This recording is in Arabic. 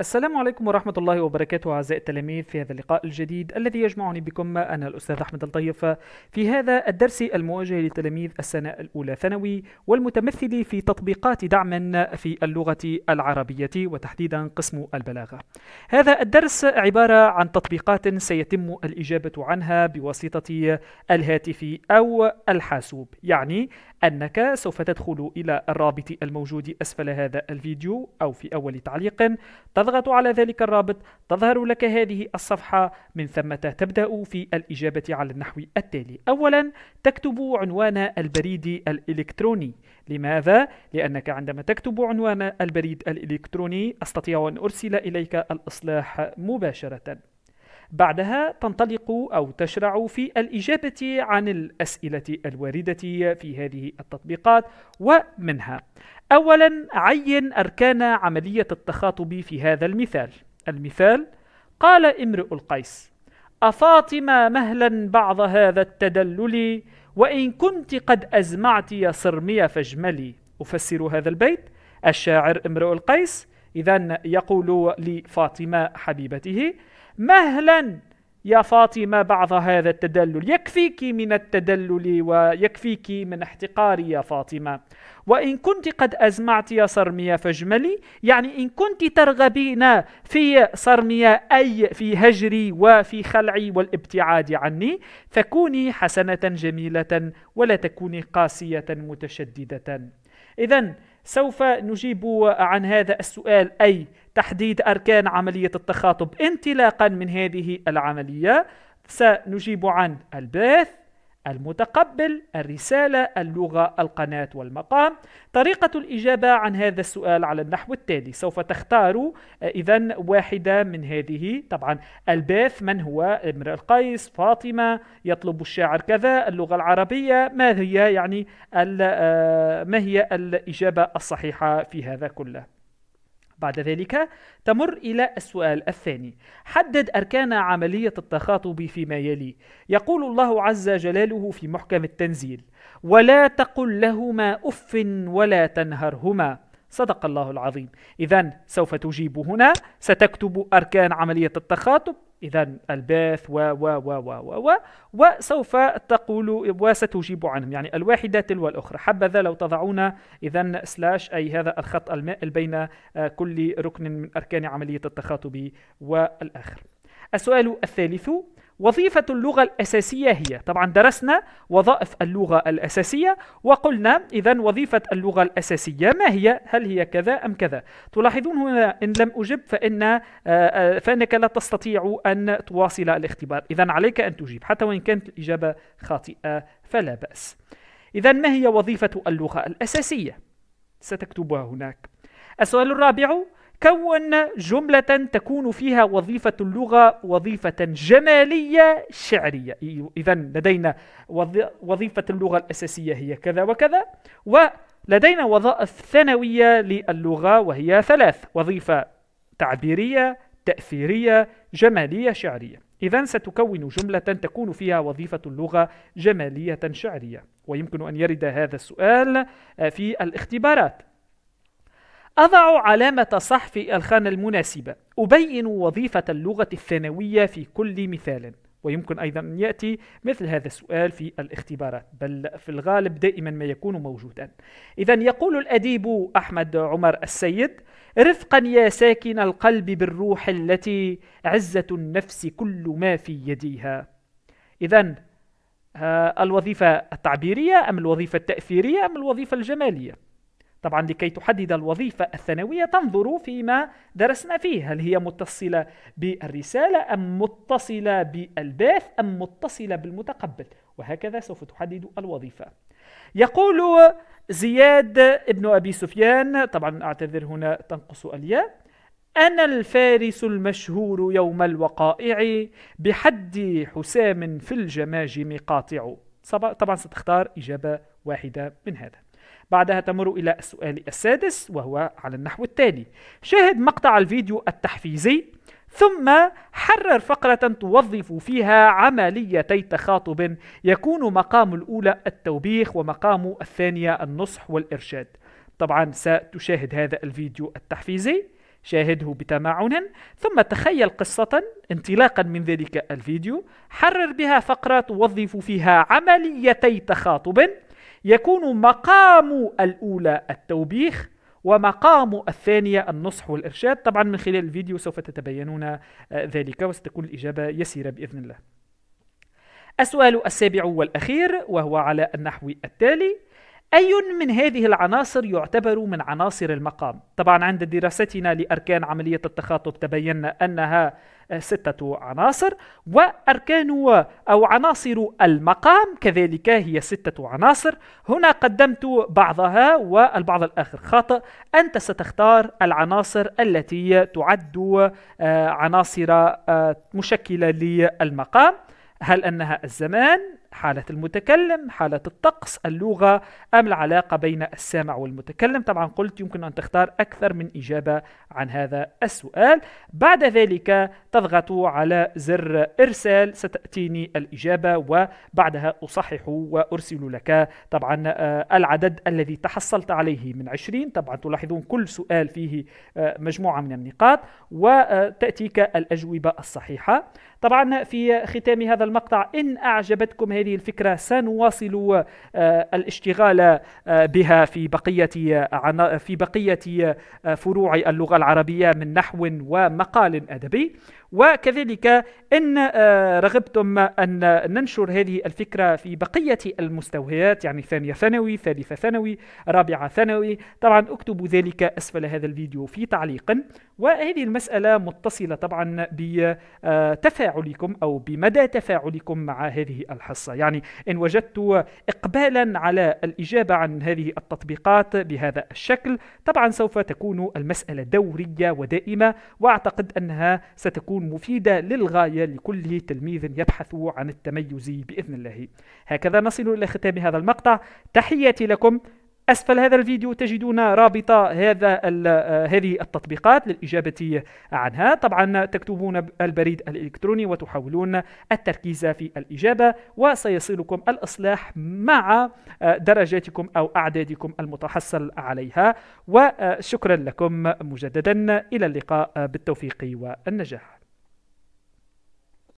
السلام عليكم ورحمة الله وبركاته أعزائي التلاميذ في هذا اللقاء الجديد الذي يجمعني بكم أنا الأستاذ أحمد الطيفة في هذا الدرس الموجه لتلاميذ السنة الأولى ثانوي والمتمثل في تطبيقات دعم في اللغة العربية وتحديدا قسم البلاغة. هذا الدرس عبارة عن تطبيقات سيتم الإجابة عنها بواسطة الهاتف أو الحاسوب، يعني أنك سوف تدخل إلى الرابط الموجود أسفل هذا الفيديو أو في أول تعليق تضغط على ذلك الرابط تظهر لك هذه الصفحة من ثم تبدأ في الإجابة على النحو التالي أولا تكتب عنوان البريد الإلكتروني لماذا؟ لأنك عندما تكتب عنوان البريد الإلكتروني أستطيع أن أرسل إليك الإصلاح مباشرة بعدها تنطلق أو تشرع في الإجابة عن الأسئلة الواردة في هذه التطبيقات ومنها أولا عين أركان عملية التخاطب في هذا المثال المثال قال امرئ القيس أفاطمة مهلا بعض هذا التدلل وإن كنت قد أزمعت يا صرمية فاجملي أفسر هذا البيت الشاعر امرئ القيس إذا يقول لفاطمة حبيبته مهلا يا فاطمة بعض هذا التدلل يكفيك من التدلل ويكفيك من احتقاري يا فاطمة وإن كنت قد أزمعت يا صرمية فاجملي يعني إن كنت ترغبين في صرمية أي في هجري وفي خلعي والابتعاد عني فكوني حسنة جميلة ولا تكوني قاسية متشددة إذا سوف نجيب عن هذا السؤال أي تحديد أركان عملية التخاطب انطلاقا من هذه العملية سنجيب عن الباث المتقبل الرسالة اللغة القناة والمقام طريقة الإجابة عن هذا السؤال على النحو التالي سوف تختار آه، إذا واحدة من هذه طبعا الباث من هو امرئ القيس فاطمة يطلب الشاعر كذا اللغة العربية ما هي يعني آه، ما هي الإجابة الصحيحة في هذا كله بعد ذلك تمر إلى السؤال الثاني حدد أركان عملية التخاطب فيما يلي يقول الله عز جلاله في محكم التنزيل ولا تقل لهما أف ولا تنهرهما صدق الله العظيم إذا سوف تجيب هنا ستكتب أركان عملية التخاطب إذا الباث و و و و و و وسوف تقول وستجيب عنهم يعني الواحدة تلو الأخرى حبذا لو تضعون إذا سلاش أي هذا الخط المائل بين آه، كل ركن من أركان عملية التخاطب والآخر السؤال الثالث وظيفة اللغة الأساسية هي طبعا درسنا وظائف اللغة الأساسية وقلنا إذا وظيفة اللغة الأساسية ما هي هل هي كذا أم كذا تلاحظون هنا إن لم أجب فإن آه، آه، فإنك لا تستطيع أن تواصل الاختبار إذا عليك أن تجيب حتى وإن كانت الإجابة خاطئة فلا بأس إذا ما هي وظيفة اللغة الأساسية ستكتبها هناك السؤال الرابع كون جملة تكون فيها وظيفة اللغة وظيفة جمالية شعرية إذا لدينا وظيفة اللغة الأساسية هي كذا وكذا ولدينا وظائف ثانوية للغة وهي ثلاث وظيفة تعبيرية تأثيرية جمالية شعرية إذا ستكون جملة تكون فيها وظيفة اللغة جمالية شعرية ويمكن أن يرد هذا السؤال آه، في الاختبارات أضع علامة صح في الخانة المناسبة أبين وظيفة اللغة الثانوية في كل مثال ويمكن أيضا أن يأتي مثل هذا السؤال في الاختبارات بل في الغالب دائما ما يكون موجودا إذا يقول الأديب أحمد عمر السيد رفقا يا ساكن القلب بالروح التي عزة النفس كل ما في يديها إذا آه، الوظيفة التعبيرية أم الوظيفة التأثيرية أم الوظيفة الجمالية طبعا لكي تحدد الوظيفة الثانوية تنظر فيما درسنا فيه هل هي متصلة بالرسالة أم متصلة بالباث أم متصلة بالمتقبل وهكذا سوف تحدد الوظيفة يقول زياد ابن أبي سفيان طبعا أعتذر هنا تنقص الياء أنا الفارس المشهور يوم الوقائع بحد حسام في الجماجم قاطع طبعا ستختار إجابة واحدة من هذا بعدها تمر إلى السؤال السادس وهو على النحو التالي شاهد مقطع الفيديو التحفيزي ثم حرر فقرة توظف فيها عمليتي تخاطب يكون مقام الأولى التوبيخ ومقام الثانية النصح والإرشاد طبعا ستشاهد هذا الفيديو التحفيزي شاهده بتمعن ثم تخيل قصة انطلاقا من ذلك الفيديو حرر بها فقرة توظف فيها عمليتي تخاطب يكون مقام الأولى التوبيخ ومقام الثانية النصح والإرشاد طبعا من خلال الفيديو سوف تتبينون آه، ذلك وستكون الإجابة يسيرة بإذن الله السؤال السابع والأخير وهو على النحو التالي أي من هذه العناصر يعتبر من عناصر المقام؟ طبعا عند دراستنا لأركان عملية التخاطب تبين أنها آه، ستة عناصر وأركان أو عناصر المقام كذلك هي ستة عناصر هنا قدمت بعضها والبعض الآخر خاطئ أنت ستختار العناصر التي تعد آه، عناصر آه، مشكلة للمقام هل أنها الزمان حالة المتكلم حالة الطقس اللغة أم العلاقة بين السامع والمتكلم طبعا قلت يمكن أن تختار أكثر من إجابة عن هذا السؤال بعد ذلك تضغط على زر إرسال ستأتيني الإجابة وبعدها أصحح وأرسل لك طبعا آه، العدد الذي تحصلت عليه من 20 طبعا تلاحظون كل سؤال فيه آه، مجموعة من النقاط وتأتيك الأجوبة الصحيحة طبعا في ختام هذا المقطع إن أعجبتكم هذه الفكرة سنواصل آه، الاشتغال آه، بها في بقية في بقية آه، فروع اللغة العربية من نحو ومقال أدبي وكذلك إن آه، رغبتم أن ننشر هذه الفكرة في بقية المستويات يعني ثانية ثانوي ثالثة ثانوي رابعة ثانوي طبعا اكتبوا ذلك أسفل هذا الفيديو في تعليق وهذه المسألة متصلة طبعا بتفاعلكم أو بمدى تفاعلكم مع هذه الحصة يعني إن وجدت إقبالا على الإجابة عن هذه التطبيقات بهذا الشكل طبعا سوف تكون المسألة دورية ودائمة وأعتقد أنها ستكون تكون مفيدة للغاية لكل تلميذ يبحث عن التميز بإذن الله هكذا نصل إلى ختام هذا المقطع تحياتي لكم أسفل هذا الفيديو تجدون رابط هذا آه، هذه التطبيقات للإجابة عنها طبعا تكتبون البريد الإلكتروني وتحاولون التركيز في الإجابة وسيصلكم الإصلاح مع آه، درجاتكم أو أعدادكم المتحصل عليها وشكرا لكم مجددا إلى اللقاء بالتوفيق والنجاح